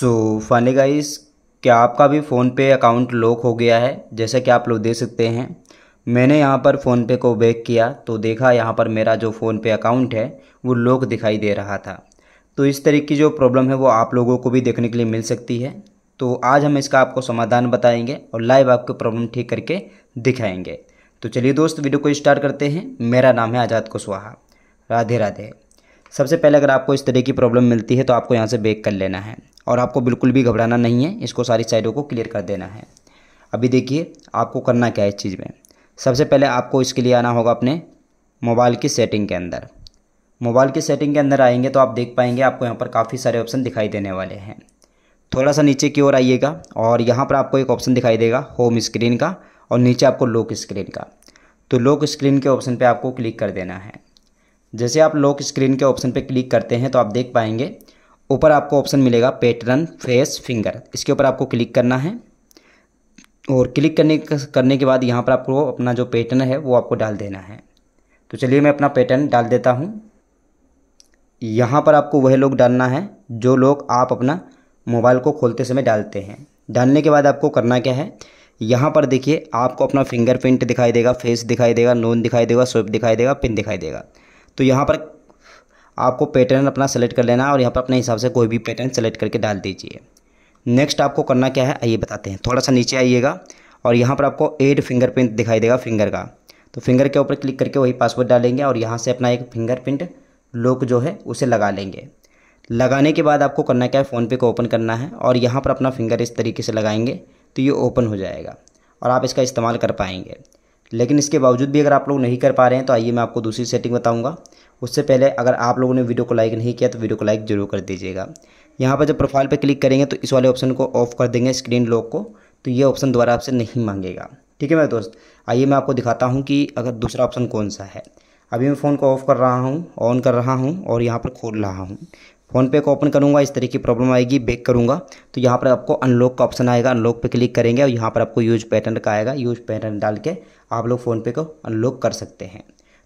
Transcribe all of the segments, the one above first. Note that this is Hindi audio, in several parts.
सो फनी गाइस क्या आपका भी फ़ोनपे अकाउंट लॉक हो गया है जैसा कि आप लोग देख सकते हैं मैंने यहाँ पर फ़ोनपे को बैक किया तो देखा यहाँ पर मेरा जो फ़ोनपे अकाउंट है वो लॉक दिखाई दे रहा था तो इस तरह की जो प्रॉब्लम है वो आप लोगों को भी देखने के लिए मिल सकती है तो आज हम इसका आपको समाधान बताएंगे और लाइव आपको प्रॉब्लम ठीक करके दिखाएंगे तो चलिए दोस्त वीडियो को स्टार्ट करते हैं मेरा नाम है आज़ाद कुशवाहा राधे राधे सबसे पहले अगर आपको इस तरह की प्रॉब्लम मिलती है तो आपको यहाँ से बेक कर लेना है और आपको बिल्कुल भी घबराना नहीं है इसको सारी साइडों को क्लियर कर देना है अभी देखिए आपको करना क्या है इस चीज़ में सबसे पहले आपको इसके लिए आना होगा अपने मोबाइल की सेटिंग के अंदर मोबाइल की सेटिंग के अंदर आएंगे तो आप देख पाएंगे आपको यहाँ पर काफ़ी सारे ऑप्शन दिखाई देने वाले हैं थोड़ा सा नीचे की ओर आइएगा और यहाँ पर आपको एक ऑप्शन दिखाई देगा होम स्क्रीन का और नीचे आपको लॉक स्क्रीन का तो लॉक स्क्रीन के ऑप्शन पे आपको क्लिक कर देना है जैसे आप लॉक स्क्रीन के ऑप्शन पे क्लिक करते हैं तो आप देख पाएंगे ऊपर आपको ऑप्शन मिलेगा पैटर्न फेस फिंगर इसके ऊपर आपको क्लिक करना है और क्लिक करने करने के बाद यहाँ पर आपको अपना जो पैटर्न है वो आपको डाल देना है तो चलिए मैं अपना पैटर्न डाल देता हूँ यहाँ पर आपको वह लोग डालना है जो लोग आप अपना मोबाइल को खोलते समय डालते हैं डालने के बाद आपको करना क्या है यहाँ पर देखिए आपको अपना फिंगरप्रिंट दिखाई देगा फेस दिखाई देगा नोन दिखाई देगा स्वेप दिखाई देगा पिन दिखाई देगा तो यहाँ पर आपको पैटर्न अपना सेलेक्ट कर लेना और यहाँ पर अपने हिसाब से कोई भी पैटर्न सेलेक्ट करके डाल दीजिए नेक्स्ट आपको करना क्या है आइए बताते हैं थोड़ा सा नीचे आइएगा और यहाँ पर आपको एड फिंगरप्रिंट दिखाई देगा फिंगर का तो फिंगर के ऊपर क्लिक करके वही पासवर्ड डालेंगे और यहाँ से अपना एक फिंगरप्रिंट लॉक जो है उसे लगा लेंगे लगाने के बाद आपको करना क्या है फ़ोनपे को ओपन करना है और यहाँ पर अपना फिंगर इस तरीके से लगाएंगे तो ये ओपन हो जाएगा और आप इसका इस्तेमाल कर पाएंगे लेकिन इसके बावजूद भी अगर आप लोग नहीं कर पा रहे हैं तो आइए मैं आपको दूसरी सेटिंग बताऊँगा उससे पहले अगर आप लोगों ने वीडियो को लाइक नहीं किया तो वीडियो को लाइक जरूर कर दीजिएगा यहाँ पर जब प्रोफाइल पर क्लिक करेंगे तो इस वाले ऑप्शन को ऑफ कर देंगे स्क्रीन लॉक को तो ये ऑप्शन दोबारा आपसे नहीं मांगेगा ठीक है मेरे दोस्त आइए मैं आपको दिखाता हूँ कि अगर दूसरा ऑप्शन कौन सा है अभी मैं फ़ोन को ऑफ़ कर रहा हूँ ऑन कर रहा हूँ और यहाँ पर खोल रहा हूँ फ़ोन पे को ओपन करूँगा इस तरीके की प्रॉब्लम आएगी बैक करूँगा तो यहाँ पर आपको अनलॉक का ऑप्शन आएगा अनलॉक पे क्लिक करेंगे और यहाँ पर आपको यूज पैटर्न का आएगा यूज पैटर्न डाल के आप लोग फ़ोनपे को अनलॉक कर सकते हैं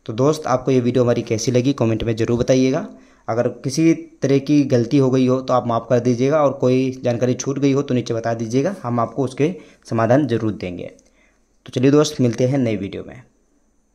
तो दोस्त आपको ये वीडियो हमारी कैसी लगी कमेंट में ज़रूर बताइएगा अगर किसी तरह की गलती हो गई हो तो आप माफ़ कर दीजिएगा और कोई जानकारी छूट गई हो तो नीचे बता दीजिएगा हम आपको उसके समाधान ज़रूर देंगे तो चलिए दोस्त मिलते हैं नई वीडियो में